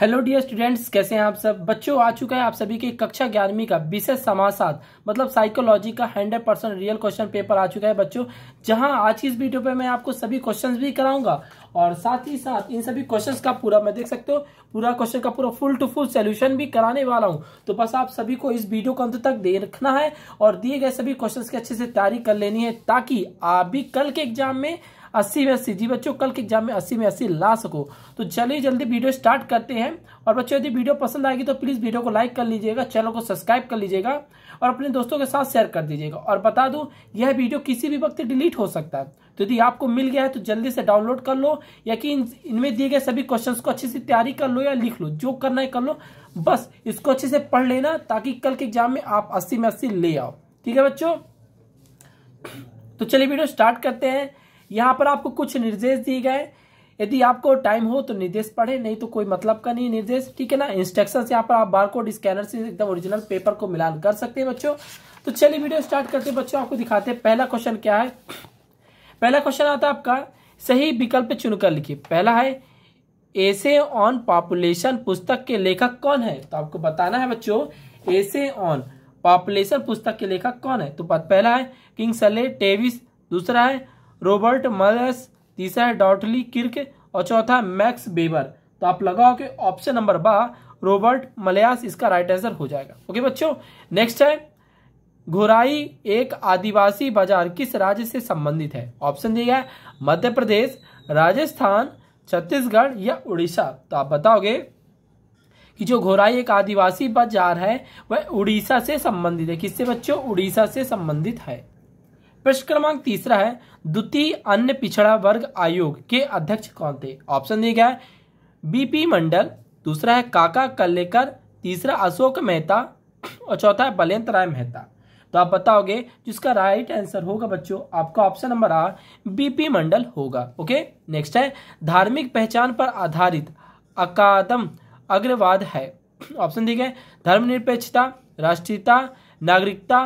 hello dear students कैसे हैं आप सब बच्चों आ चुका है आप सभी के कक्षा ग्यारहवीं का विशेष समासाद मतलब साइकोलॉजी का hundred percent real question paper आ चुका है बच्चों जहां आज की इस वीडियो पे मैं आपको सभी क्वेश्चंस भी कराऊंगा और साथ ही साथ इन सभी क्वेश्चंस का पूरा मैं देख सकते हो पूरा क्वेश्चन का पूरा फुल टू फुल सोल्यूशन भी कराने वाला हूँ तो बस आप सभी को इस वीडियो को अंत तक देखना है और दिए गए सभी क्वेश्चन की अच्छे से तैयारी कर लेनी है ताकि आप भी कल के एग्जाम में अस्सी में अस्सी जी बच्चों कल के एग्जाम में अस्सी में अस्सी ला सको तो चलिए जल्दी वीडियो स्टार्ट करते हैं और बच्चों यदि वीडियो पसंद आएगी तो प्लीज़ वीडियो को लाइक कर लीजिएगा चैनल को सब्सक्राइब कर लीजिएगा और अपने दोस्तों के साथ शेयर कर दीजिएगा और बता दू यह वीडियो किसी भी वक्त डिलीट हो सकता है तो यदि आपको मिल गया है तो जल्दी से डाउनलोड कर लो या कि इनमें दिए गए सभी क्वेश्चन को अच्छे से तैयारी कर लो या लिख लो जो करना है कर लो बस इसको अच्छे से पढ़ लेना ताकि कल के एग्जाम में आप अस्सी में अस्सी ले आओ ठीक है बच्चों तो चलिए वीडियो स्टार्ट करते हैं यहाँ पर आपको कुछ निर्देश दिए गए यदि आपको टाइम हो तो निर्देश पढ़े नहीं तो कोई मतलब का नहीं निर्देश ठीक है ना इंस्ट्रक्शन यहाँ पर आप बारकोड स्कैनर से एकदम ओरिजिनल पेपर को मिलान कर सकते हैं बच्चों तो चलिए वीडियो स्टार्ट करते हैं बच्चों आपको दिखाते हैं पहला क्वेश्चन क्या है पहला क्वेश्चन आता है आपका सही विकल्प चुनकर लिखिए पहला है एसे ऑन पॉपुलेशन पुस्तक के लेखक कौन है तो आपको बताना है बच्चों एसे ऑन पॉपुलेशन पुस्तक के लेखक कौन है तो पहला है किंग सले टेविस दूसरा है रॉबर्ट मलस तीसरा है डॉटली किर्क और चौथा मैक्स बेबर तो आप लगाओ कि ऑप्शन नंबर बा रॉबर्ट मलयास इसका राइट आंसर हो जाएगा ओके बच्चों नेक्स्ट है घोराई एक आदिवासी बाजार किस राज्य से संबंधित है ऑप्शन दिया है मध्य प्रदेश राजस्थान छत्तीसगढ़ या उड़ीसा तो आप बताओगे कि जो घोराई एक आदिवासी बाजार है वह उड़ीसा से संबंधित है किससे बच्चों उड़ीसा से संबंधित है प्रश्न क्रमांक तीसरा है द्वितीय अन्य पिछड़ा वर्ग आयोग के अध्यक्ष कौन थे ऑप्शन दिया गया है बीपी मंडल दूसरा है काका कल्लेकर तीसरा अशोक मेहता और चौथा है बलेंत राय मेहता तो आप बताओगे जिसका राइट आंसर होगा बच्चों आपका ऑप्शन नंबर आ बीपी मंडल होगा ओके नेक्स्ट है धार्मिक पहचान पर आधारित अकादम अग्रवाद है ऑप्शन दिए गए धर्मनिरपेक्षता राष्ट्रीयता नागरिकता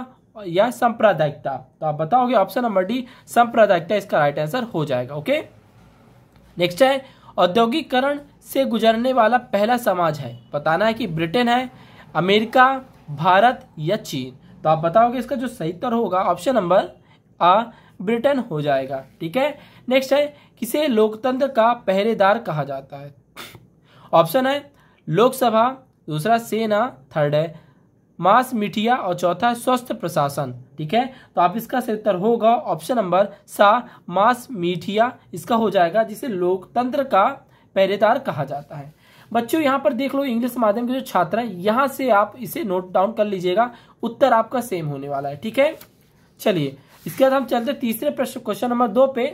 या सांप्रदायिकता तो आप बताओगे ऑप्शन नंबर डी सांप्रदायिकता इसका राइट आंसर हो जाएगा ओके नेक्स्ट है औद्योगिकरण से गुजरने वाला पहला समाज है बताना है कि ब्रिटेन है अमेरिका भारत या चीन तो आप बताओगे इसका जो सही उत्तर होगा ऑप्शन नंबर आ ब्रिटेन हो जाएगा ठीक है नेक्स्ट है किसे लोकतंत्र का पहरेदार कहा जाता है ऑप्शन है लोकसभा दूसरा सेना थर्ड है मांस मिठिया और चौथा है स्वस्थ प्रशासन ठीक है तो आप इसका सही उत्तर होगा ऑप्शन नंबर सा मांस मीठिया इसका हो जाएगा जिसे लोकतंत्र का पहरेदार कहा जाता है बच्चों यहाँ पर देख लो इंग्लिश माध्यम के जो छात्र हैं यहाँ से आप इसे नोट डाउन कर लीजिएगा उत्तर आपका सेम होने वाला है ठीक है चलिए इसके बाद हम चलते तीसरे प्रश्न क्वेश्चन नंबर दो पे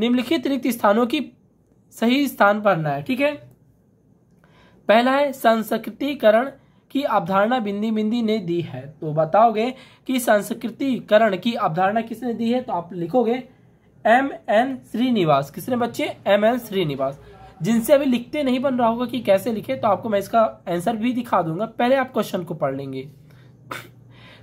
निम्नलिखित रिक्त स्थानों की सही स्थान भरना है ठीक है पहला है संस्कृतिकरण की अवधारणा बिंदी बिंदी ने दी है तो बताओगे कि संस्कृतिकरण की अवधारणा किसने दी है तो आप लिखोगे एम एन श्रीनिवास किसने बच्चे एम एन श्रीनिवास जिनसे अभी लिखते नहीं बन रहा होगा कि कैसे लिखे तो आपको मैं इसका आंसर भी दिखा दूंगा पहले आप क्वेश्चन को पढ़ लेंगे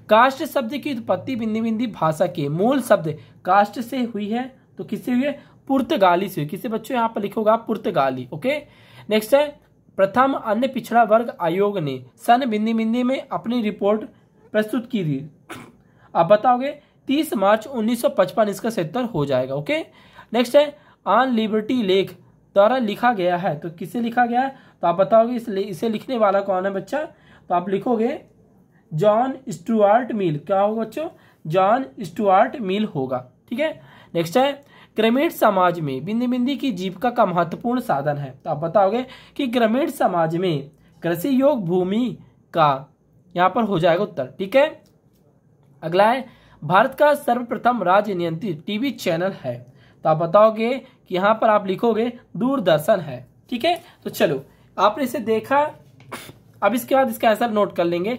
काष्ट शब्द की उत्पत्ति बिंदी बिंदी भाषा के मूल शब्द काष्ट से हुई है तो किससे हुई है पुर्तगाली से हुई किसे बच्चों यहाँ पर लिखोगा पुर्तगाली ओके नेक्स्ट है प्रथम अन्य पिछड़ा वर्ग आयोग ने सन बिंदी बिंदी में अपनी रिपोर्ट प्रस्तुत की थी आप बताओगे 30 मार्च 1955 इसका सत्तर हो जाएगा ओके नेक्स्ट है आन लिबर्टी लेख द्वारा लिखा गया है तो किसे लिखा गया है तो आप बताओगे इसे, इसे लिखने वाला कौन है बच्चा तो आप लिखोगे जॉन स्टुअर्ट मिल क्या होगा बच्चों जॉन स्टुअर्ट मिल होगा ठीक है नेक्स्ट है ग्रामीण समाज में बिंदी बिंदी की जीविका का महत्वपूर्ण साधन है तो आप बताओगे कि ग्रामीण समाज में कृषि योग भूमि का यहाँ पर हो जाएगा उत्तर ठीक है अगला है भारत का सर्वप्रथम राज्य नियंत्रित टीवी चैनल है तो आप बताओगे कि यहाँ पर आप लिखोगे दूरदर्शन है ठीक है तो चलो आपने इसे देखा अब इसके बाद इसका आंसर नोट कर लेंगे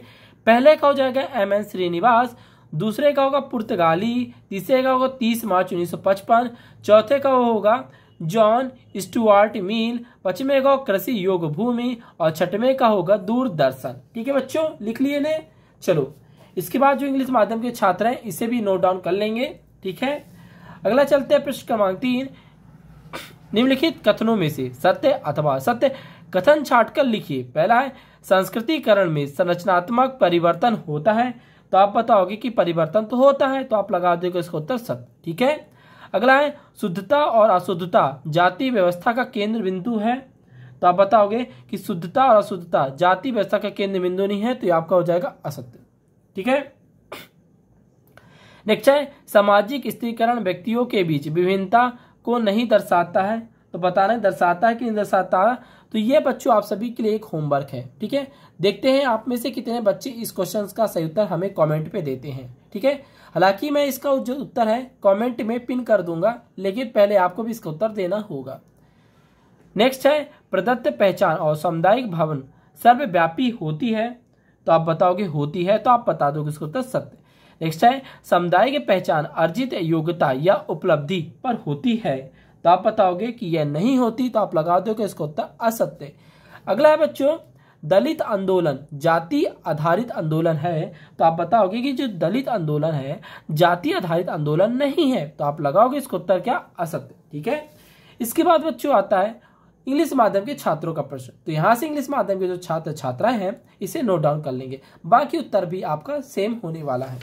पहले का हो जाएगा एम एन श्रीनिवास दूसरे का होगा पुर्तगाली तीसरे का होगा तीस मार्च 1955 चौथे का होगा जॉन स्टुअर्ट मील पचमे का कृषि योग भूमि और छठवें का होगा दूरदर्शन ठीक है बच्चों लिख लिए ने चलो इसके बाद जो इंग्लिश माध्यम के छात्र हैं इसे भी नोट डाउन कर लेंगे ठीक है अगला चलते हैं प्रश्न क्रमांक तीन निम्नलिखित कथनों में से सत्य अथवा सत्य कथन छाट कर लिखिए पहला है संस्कृतिकरण में संरचनात्मक परिवर्तन होता है तो आप बताओगे कि परिवर्तन तो होता है तो आप लगा दोगे इसका उत्तर सत्य ठीक है अगला है शुद्धता और अशुद्धता जाति व्यवस्था का केंद्र बिंदु है तो आप बताओगे कि शुद्धता और अशुद्धता जाति व्यवस्था का केंद्र बिंदु नहीं है तो आपका हो जाएगा असत्य ठीक है नेक्स्ट है सामाजिक स्त्रीकरण व्यक्तियों के बीच विभिन्नता को नहीं दर्शाता है तो बताने दर्शाता है कि नहीं दर्शाता तो ये बच्चों आप सभी के लिए एक होमवर्क है ठीक है देखते हैं आप में से कितने बच्चे इस क्वेश्चन का सही उत्तर हमें कॉमेंट पे देते हैं ठीक है हालांकि मैं इसका जो उत्तर है कॉमेंट में पिन कर दूंगा लेकिन पहले आपको भी इसका उत्तर देना होगा नेक्स्ट है प्रदत्त पहचान और सामुदायिक भवन सर्वव्यापी होती है तो आप बताओगे होती है तो आप बता दोगे इसका उत्तर सत्य नेक्स्ट है समुदाय की पहचान अर्जित योग्यता या उपलब्धि पर होती है तो आप बताओगे कि यह नहीं होती तो आप लगा दोगे इसको उत्तर असत्य अगला है बच्चों दलित आंदोलन जाति आधारित आंदोलन है तो आप बताओगे कि जो दलित आंदोलन है जाति आधारित आंदोलन नहीं है तो आप लगाओगे इसको उत्तर क्या असत्य ठीक है इसके बाद बच्चों आता है इंग्लिश माध्यम के छात्रों का प्रश्न तो यहाँ से इंग्लिश माध्यम के जो छात्र छात्राएं हैं इसे नोट डाउन कर लेंगे बाकी उत्तर भी आपका सेम होने वाला है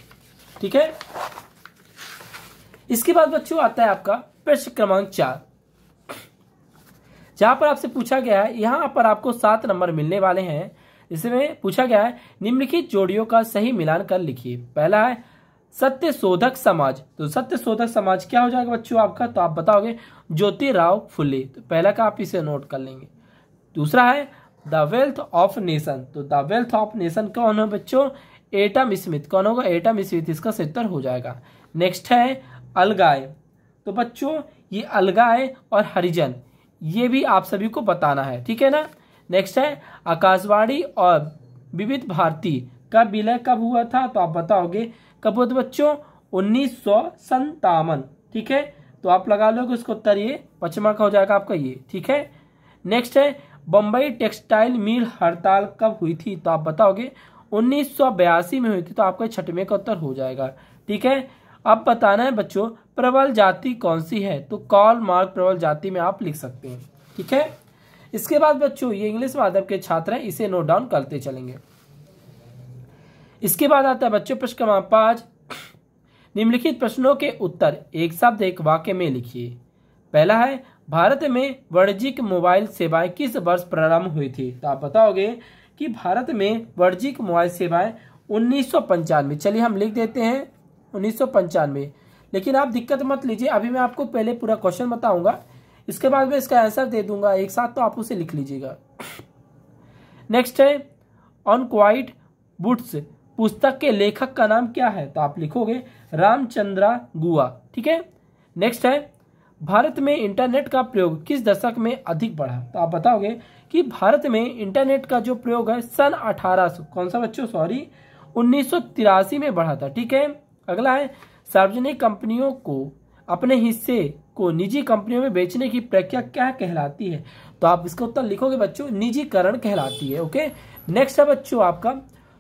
ठीक है इसके बाद बच्चों आता है आपका प्रश्न क्रमांक चार जहां पर आपसे पूछा गया है यहां पर आपको सात नंबर मिलने वाले हैं इसमें पूछा गया है निम्नलिखित जोड़ियों का सही मिलान कर लिखिए पहला है सत्य शोधक समाज तो सत्य शोधक समाज क्या हो जाएगा बच्चों आपका तो आप बताओगे ज्योतिराव फुले तो पहला का आप इसे नोट कर लेंगे दूसरा है द वेल्थ ऑफ नेशन तो द वेल्थ ऑफ नेशन कौन है बच्चों एटम स्मिथ कौन होगा एटम स्मिथ इसका सत्तर हो जाएगा नेक्स्ट है अलगाय तो बच्चों ये अलगाए और हरिजन ये भी आप सभी को बताना है ठीक है ना नेक्स्ट है आकाशवाणी और विविध भारती का विलय कब हुआ था तो आप बताओगे कब हुआ बच्चों उन्नीस ठीक है तो आप लगा लोगे उसका उत्तर ये पचमा का हो जाएगा आपका ये ठीक है नेक्स्ट है बम्बई टेक्सटाइल मिल हड़ताल कब हुई थी तो आप बताओगे उन्नीस में हुई थी तो आपका छठवें का उत्तर हो जाएगा ठीक है अब बताना है बच्चों प्रबल जाति कौन सी है तो कॉल मार्क प्रबल जाति में आप लिख सकते हैं ठीक है इसके बाद बच्चों ये इंग्लिश माध्यम के छात्र हैं इसे नोट डाउन करते चलेंगे इसके बाद आता है बच्चों प्रश्न क्रमांक पांच निम्नलिखित प्रश्नों के उत्तर एक शब्द एक वाक्य में लिखिए पहला है भारत में वर्जिक मोबाइल सेवाएं किस वर्ष प्रारंभ हुई थी तो आप बताओगे कि भारत में वर्जिक मोबाइल सेवाएं उन्नीस चलिए हम लिख देते हैं उन्नीस लेकिन आप दिक्कत मत लीजिए अभी मैं आपको पहले पूरा क्वेश्चन बताऊंगा इसके बाद मैं इसका आंसर दे दूंगा एक साथ तो आप उसे लिख लीजिएगा नेक्स्ट है ऑन क्वाइट बुट्स पुस्तक के लेखक का नाम क्या है तो आप लिखोगे रामचंद्रा गुआ ठीक है नेक्स्ट है भारत में इंटरनेट का प्रयोग किस दशक में अधिक बढ़ा तो आप बताओगे कि भारत में इंटरनेट का जो प्रयोग है सन 1800 कौन सा बच्चों सॉरी उन्नीस में बढ़ा था ठीक है अगला है सार्वजनिक कंपनियों को अपने हिस्से को निजी कंपनियों में बेचने की प्रक्रिया क्या कहलाती है तो आप इसका उत्तर लिखोगे बच्चों निजीकरण कहलाती है ओके नेक्स्ट है बच्चों आपका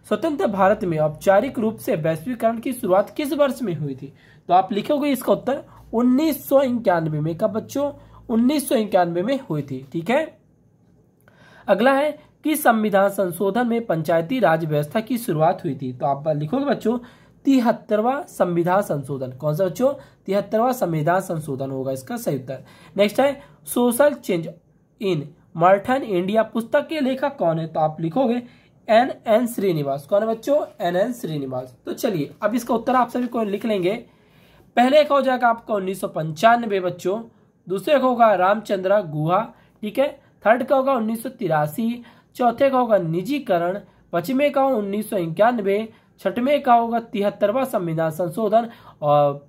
स्वतंत्र भारत में औपचारिक रूप से वैश्वीकरण की शुरुआत किस वर्ष में हुई थी तो आप लिखोगे इसका उत्तर उन्नीस में कब बच्चों उन्नीस में हुई थी ठीक है अगला है कि संविधान संशोधन में पंचायती राज व्यवस्था की शुरुआत हुई थी तो आप लिखोगे बच्चों तिहत्तरवा संविधान संशोधन कौन सा बच्चों तिहत्तरवा संविधान संशोधन होगा इसका सही उत्तर नेक्स्ट है social change in modern India पुस्तक के लेखक कौन है तो आप लिखोगे एन एन श्रीनिवास कौन है बच्चों एन एन श्रीनिवास तो चलिए अब इसका उत्तर आप सभी को लिख लेंगे पहले का हो जाएगा आपका उन्नीस सौ पंचानवे बच्चों दूसरे का होगा रामचंद्र गुहा ठीक है थर्ड का होगा उन्नीस सौ तिरासी चौथे का होगा निजीकरण पश्चिमे का उन्नीस सौ इक्यानवे छठवें का होगा तिहत्तरवा संविधान संशोधन और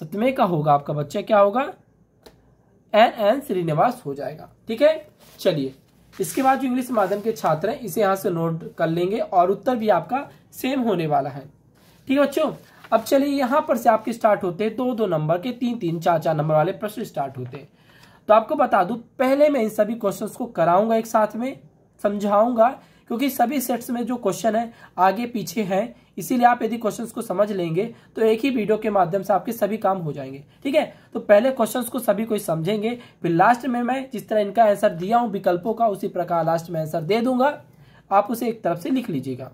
सतवें का होगा आपका बच्चा क्या होगा एन एन श्रीनिवास हो जाएगा ठीक है चलिए इसके बाद जो इंग्लिश माध्यम के छात्र हैं इसे यहां से नोट कर लेंगे और उत्तर भी आपका सेम होने वाला है ठीक है बच्चों अब चलिए यहां पर से आपके स्टार्ट होते हैं दो दो नंबर के तीन तीन चार चार नंबर वाले प्रश्न स्टार्ट होते हैं तो आपको बता दू पहले मैं इन सभी क्वेश्चन को कराऊंगा एक साथ में समझाऊंगा क्योंकि सभी सेट्स में जो क्वेश्चन है आगे पीछे है इसीलिए आप यदि क्वेश्चन को समझ लेंगे तो एक ही वीडियो के माध्यम से आपके सभी काम हो जाएंगे ठीक है तो पहले क्वेश्चन को सभी कोई समझेंगे फिर लास्ट में मैं जिस तरह इनका आंसर दिया हूं विकल्पों का उसी प्रकार लास्ट में आंसर दे दूंगा आप उसे एक तरफ से लिख लीजिएगा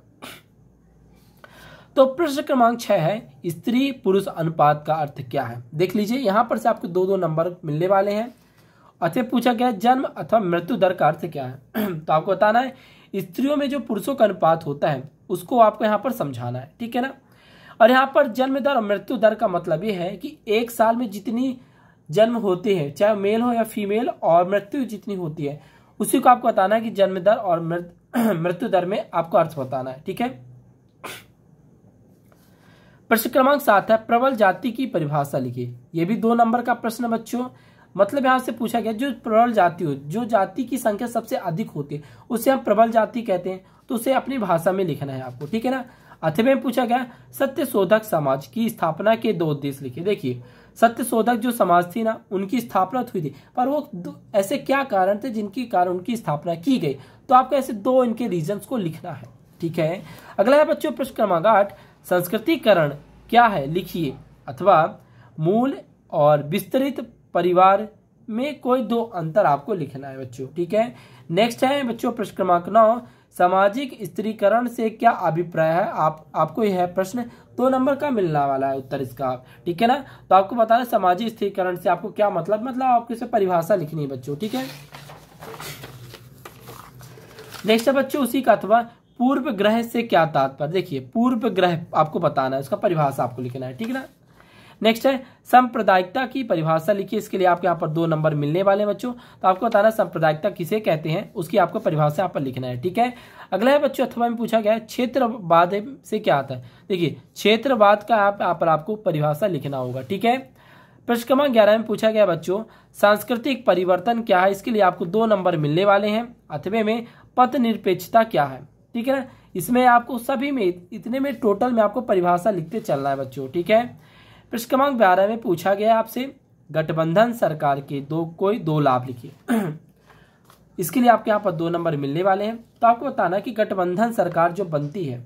तो प्रश्न क्रमांक छह है स्त्री पुरुष अनुपात का अर्थ क्या है देख लीजिए यहां पर से आपको दो दो नंबर मिलने वाले हैं अतः अच्छा, पूछा गया जन्म अथवा मृत्यु दर का अर्थ क्या है तो आपको बताना है स्त्रियों में जो पुरुषों का अनुपात होता है उसको आपको यहाँ पर समझाना है ठीक है ना और यहाँ पर जन्म दर और मृत्यु दर का मतलब ये है कि एक साल में जितनी जन्म होते हैं चाहे मेल हो या फीमेल और मृत्यु जितनी होती है उसी को आपको बताना है कि जन्म दर और मृत्यु दर में आपको अर्थ बताना है ठीक है प्रश्न क्रमांक सात है प्रबल जाति की परिभाषा लिखिए यह भी दो नंबर का प्रश्न बच्चों मतलब यहाँ से पूछा गया जो प्रबल जाति हो जो जाति की संख्या सबसे अधिक होती है उसे हम प्रबल जाति कहते हैं तो उसे अपनी भाषा में लिखना है आपको ठीक है ना अथे में पूछा गया सत्य शोधक समाज की स्थापना के दो उद्देश्य लिखे देखिए सत्य शोधक जो समाज थी ना उनकी स्थापना तो हुई थी पर वो ऐसे क्या कारण थे जिनके कारण उनकी स्थापना की गई तो आपको ऐसे दो इनके रीजन को लिखना है ठीक है अगला है बच्चों प्रश्न क्रमांक आठ संस्कृतिकरण क्या है लिखिए अथवा मूल और विस्तृत परिवार में कोई दो अंतर आपको लिखना है बच्चों ठीक है नेक्स्ट है बच्चों प्रश्न क्रमांक नौ सामाजिक स्त्रीकरण से क्या अभिप्राय है आप आपको यह प्रश्न दो नंबर का मिलने वाला है उत्तर इसका ठीक है ना तो आपको बता रहे सामाजिक स्त्रीकरण से आपको क्या मतलब मतलब आपको इसे परिभाषा लिखनी है बच्चों ठीक है नेक्स्ट है बच्चों उसी का अथवा पूर्व ग्रह से क्या तात्पर्य देखिए पूर्व ग्रह आपको बताना है उसका परिभाषा आपको लिखना है ठीक है ना नेक्स्ट है सांप्रदायिकता की परिभाषा लिखिए इसके लिए आपको यहाँ पर दो नंबर मिलने वाले हैं बच्चों तो आपको बताना सांप्रदायिकता किसे कहते हैं उसकी आपको परिभाषा यहाँ पर लिखना है ठीक है अगला है बच्चों अथवा में पूछा गया है क्षेत्रवाद से क्या आता है देखिए क्षेत्रवाद का आप यहाँ पर आपको परिभाषा लिखना होगा ठीक है प्रश्न क्रमांक ग्यारह में पूछा गया बच्चों सांस्कृतिक परिवर्तन क्या है इसके लिए आपको दो नंबर मिलने वाले हैं अथवे में पथ निरपेक्षता क्या है ठीक है ना इसमें आपको सभी में इतने में टोटल में आपको परिभाषा लिखते चलना है बच्चों ठीक है प्रश्न क्रमांक बारह में पूछा गया आपसे गठबंधन सरकार के दो कोई दो लाभ लिखिए इसके लिए आपके यहाँ पर दो नंबर मिलने वाले हैं तो आपको बताना कि गठबंधन सरकार जो बनती है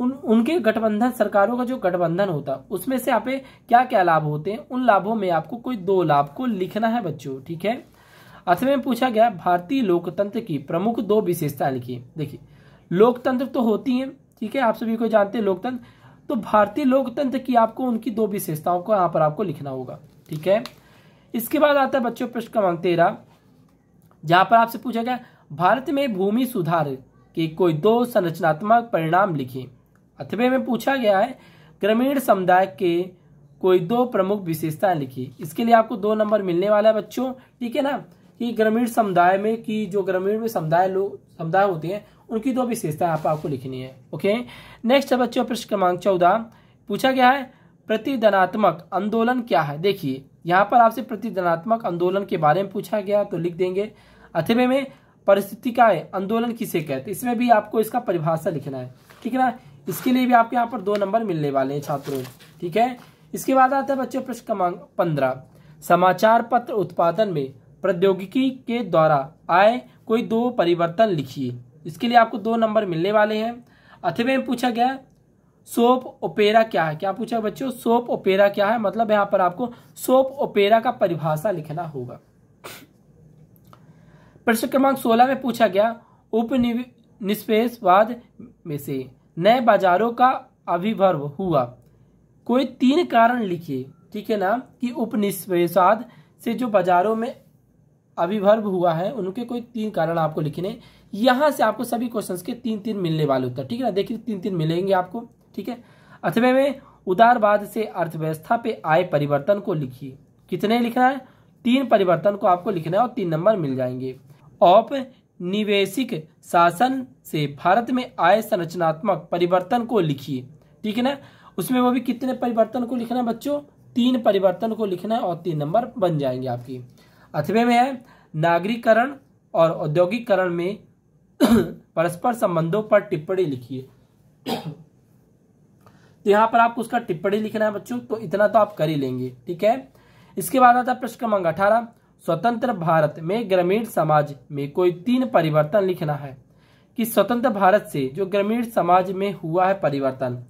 उन उनके गठबंधन सरकारों का जो गठबंधन होता है उसमें से आप क्या क्या लाभ होते हैं उन लाभों में आपको कोई दो लाभ को लिखना है बच्चों ठीक है अथवा में पूछा गया भारतीय लोकतंत्र की प्रमुख दो विशेषता लिखिए देखिए लोकतंत्र तो होती है ठीक है आप सभी को जानते हैं लोकतंत्र तो भारतीय लोकतंत्र की आपको उनकी दो विशेषताओं को यहां पर आपको लिखना होगा ठीक है इसके बाद आता है बच्चों प्रश्न क्रमांक तेरह जहां पर आपसे पूछा गया भारत में भूमि सुधार के कोई दो संरचनात्मक परिणाम लिखे अथवे में पूछा गया है ग्रामीण समुदाय के कोई दो प्रमुख विशेषताएं लिखी इसके लिए आपको दो नंबर मिलने वाला है बच्चों ठीक है ना कि ग्रामीण समुदाय में कि जो ग्रामीण में समुदाय लोग समुदाय होते हैं उनकी दो विशेषता आप आपको लिखनी है ओके नेक्स्ट है बच्चों प्रश्न क्रमांक चौदह पूछा गया है प्रतिदनात्मक आंदोलन क्या है देखिए यहाँ पर आपसे प्रतिदनात्मक आंदोलन के बारे में पूछा गया तो लिख देंगे अथवे में परिस्थितिकाएं आंदोलन किसे कहते हैं इसमें भी आपको इसका परिभाषा लिखना है ठीक है ना इसके लिए भी आपके यहाँ पर दो नंबर मिलने वाले हैं छात्रों ठीक है इसके बाद आता है बच्चों प्रश्न क्रमांक पंद्रह समाचार पत्र उत्पादन में प्रौद्योगिकी के द्वारा आए कोई दो परिवर्तन लिखिए इसके लिए आपको दो नंबर मिलने वाले हैं अथवे में पूछा गया सोप ओपेरा क्या है क्या पूछा बच्चों सोप ओपेरा क्या है मतलब यहां पर आपको सोप ओपेरा का परिभाषा लिखना होगा प्रश्न क्रमांक सोलह में पूछा गया उपनिवेशवाद में से नए बाजारों का अभिभर्व हुआ कोई तीन कारण लिखिए ठीक है ना कि उपनिवेशवाद से जो बाजारों में अभिभर्व हुआ है उनके कोई तीन कारण आपको लिखने यहां से आपको सभी क्वेश्चन के तीन तीन मिलने वाले उत्तर ठीक है ना देखिए तीन तीन मिलेंगे आपको ठीक है अथवे में उदारवाद से अर्थव्यवस्था पे आए परिवर्तन को लिखिए कितने लिखना है तीन परिवर्तन को आपको लिखना है और तीन नंबर मिल जाएंगे औपनिवेशिक शासन से भारत में आए संरचनात्मक परिवर्तन को लिखिए ठीक है ना उसमें वो भी कितने परिवर्तन को लिखना है बच्चों तीन परिवर्तन को लिखना है और तीन नंबर बन जाएंगे आपकी अथवे में है नागरिकरण और औद्योगिकरण में परस्पर संबंधों पर टिप्पणी लिखिए तो यहां पर आपको उसका टिप्पणी लिखना है बच्चों तो इतना तो आप कर ही लेंगे ठीक है इसके बाद आता प्रश्न क्रमांक अठारह स्वतंत्र भारत में ग्रामीण समाज में कोई तीन परिवर्तन लिखना है कि स्वतंत्र भारत से जो ग्रामीण समाज में हुआ है परिवर्तन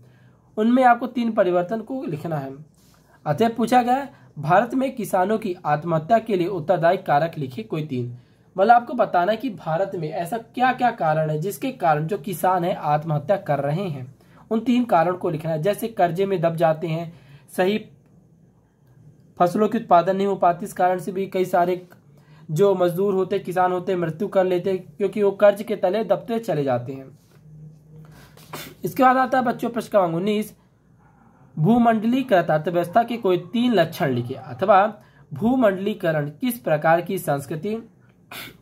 उनमें आपको तीन परिवर्तन को लिखना है अतः पूछा गया भारत में किसानों की आत्महत्या के लिए उत्तरदायी कारक लिखे कोई तीन मतलब आपको बताना है कि भारत में ऐसा क्या क्या कारण है जिसके कारण जो किसान है आत्महत्या कर रहे हैं उन तीन कारण को लिखना है जैसे कर्जे में दब जाते हैं सही फसलों के उत्पादन नहीं हो पाती इस कारण से भी कई सारे जो मजदूर होते किसान होते मृत्यु कर लेते क्योंकि वो कर्ज के तले दबते चले जाते हैं इसके बाद आता है बच्चों प्रश्न क्रमांक उन्नीस भूमंडलीकृत अर्थव्यवस्था के कोई तीन लक्षण लिखे अथवा भूमंडलीकरण किस प्रकार की संस्कृति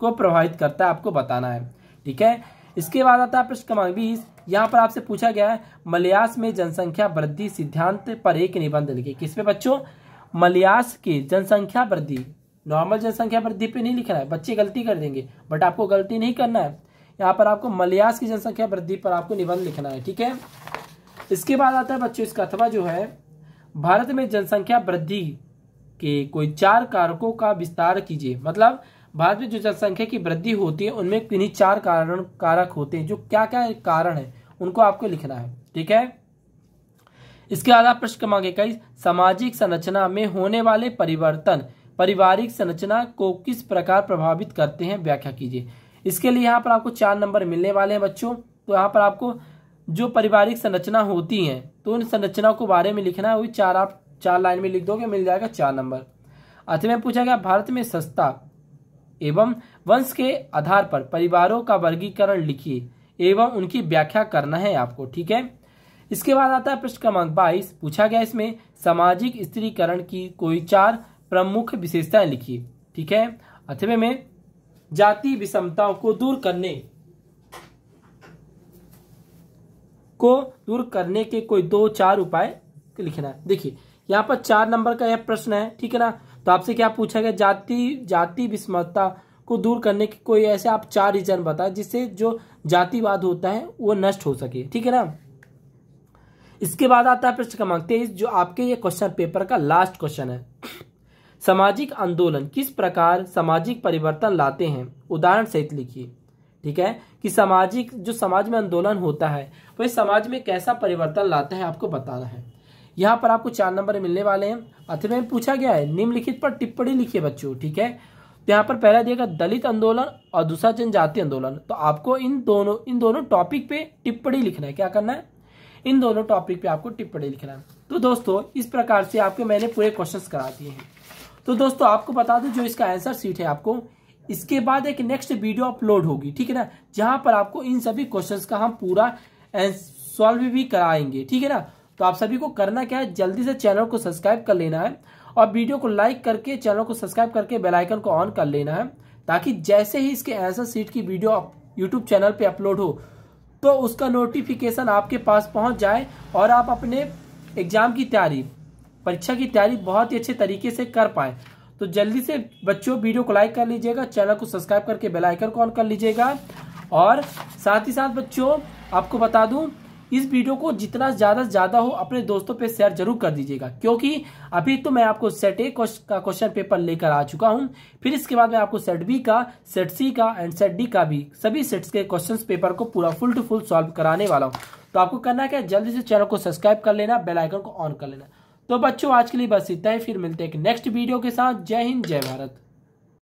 को प्रभावित करता है आपको बताना है ठीक है इसके बाद आता है प्रश्न क्रमांक बीस यहाँ पर आपसे पूछा गया है मलयास में जनसंख्या वृद्धि सिद्धांत पर एक निबंध लिखे किस पे बच्चों मलयास की जनसंख्या वृद्धि नॉर्मल जनसंख्या वृद्धि पे नहीं लिखना है बच्चे गलती कर देंगे बट आपको गलती नहीं करना है यहाँ पर आपको मलयास की जनसंख्या वृद्धि पर आपको निबंध लिखना है ठीक है इसके बाद आता है बच्चों इसका अथवा जो है भारत में जनसंख्या वृद्धि के कोई चार कारकों का विस्तार कीजिए मतलब भारत में जो जनसंख्या की वृद्धि होती है उनमें किन्हीं चार कारण कारक होते हैं जो क्या क्या कारण है उनको आपको लिखना है ठीक है इसके अलावा प्रश्न क्रमांक इक्कीस सामाजिक संरचना में होने वाले परिवर्तन पारिवारिक संरचना को किस प्रकार प्रभावित करते हैं व्याख्या कीजिए इसके लिए यहाँ पर आपको चार नंबर मिलने वाले हैं बच्चों तो यहाँ पर आपको जो पारिवारिक संरचना होती है तो उन संरचनाओं को बारे में लिखना है वही चार आप चार लाइन में लिख दोगे मिल जाएगा चार नंबर अतः में पूछा गया भारत में सस्ता एवं वंश के आधार पर परिवारों का वर्गीकरण लिखिए एवं उनकी व्याख्या करना है आपको ठीक है इसके बाद आता है प्रश्न क्रमांक बाईस पूछा गया इसमें सामाजिक स्त्रीकरण की कोई चार प्रमुख विशेषताएं लिखिए ठीक है अथवे में जाति विषमताओं को दूर करने को दूर करने के कोई दो चार उपाय लिखना है देखिए यहाँ पर चार नंबर का यह प्रश्न है ठीक है ना तो आपसे क्या पूछा गया जाति जाति विषमता को दूर करने के कोई ऐसे आप चार रीजन बताए जिससे जो जातिवाद होता है वो नष्ट हो सके ठीक है ना इसके बाद आता है प्रश्न क्रमांक तेईस जो आपके ये क्वेश्चन पेपर का लास्ट क्वेश्चन है सामाजिक आंदोलन किस प्रकार सामाजिक परिवर्तन लाते हैं उदाहरण सहित लिखिए ठीक है कि सामाजिक जो समाज में आंदोलन होता है वह समाज में कैसा परिवर्तन लाता है आपको बताना है यहाँ पर आपको चार नंबर मिलने वाले हैं अथवा में पूछा गया है निम्नलिखित पर टिप्पणी लिखिए बच्चों ठीक है तो यहाँ पर पहला दिएगा दलित आंदोलन और दूसरा जनजाति आंदोलन तो आपको इन दोनों इन दोनों टॉपिक पे टिप्पणी लिखना है क्या करना है इन दोनों टॉपिक पे आपको टिप्पणी लिखना है तो दोस्तों इस प्रकार से आपके मैंने पूरे क्वेश्चंस करा दिए हैं तो दोस्तों आपको बता दूं जो इसका आंसर सीट है आपको इसके बाद एक नेक्स्ट वीडियो अपलोड होगी ठीक है ना जहां पर आपको इन सभी क्वेश्चन का हम पूरा सॉल्व भी कराएंगे ठीक है ना तो आप सभी को करना क्या है जल्दी से चैनल को सब्सक्राइब कर लेना है और वीडियो को लाइक करके चैनल को सब्सक्राइब करके बेलाइकन को ऑन कर लेना है ताकि जैसे ही इसके आंसर सीट की वीडियो यूट्यूब चैनल पर अपलोड हो तो उसका नोटिफिकेशन आपके पास पहुंच जाए और आप अपने एग्जाम की तैयारी परीक्षा की तैयारी बहुत ही अच्छे तरीके से कर पाए तो जल्दी से बच्चों वीडियो को लाइक कर लीजिएगा चैनल को सब्सक्राइब करके बेल आइकन को ऑन कर लीजिएगा और साथ ही साथ बच्चों आपको बता दूं इस वीडियो को जितना ज़्यादा से ज़्यादा हो अपने दोस्तों पे शेयर जरूर कर दीजिएगा क्योंकि अभी तो मैं आपको सेट ए का क्वेश्चन पेपर लेकर आ चुका हूँ फिर इसके बाद मैं आपको सेट बी का सेट सी का एंड सेट डी का भी सभी सेट्स के क्वेश्चन पेपर को पूरा फुल टू फुल सॉल्व कराने वाला हूँ तो आपको करना क्या जल्दी से चैनल को सब्सक्राइब कर लेना बेलाइकन को ऑन कर लेना तो बच्चों आज के लिए बस इतना ही फिर मिलते हैं नेक्स्ट वीडियो के साथ जय हिंद जय भारत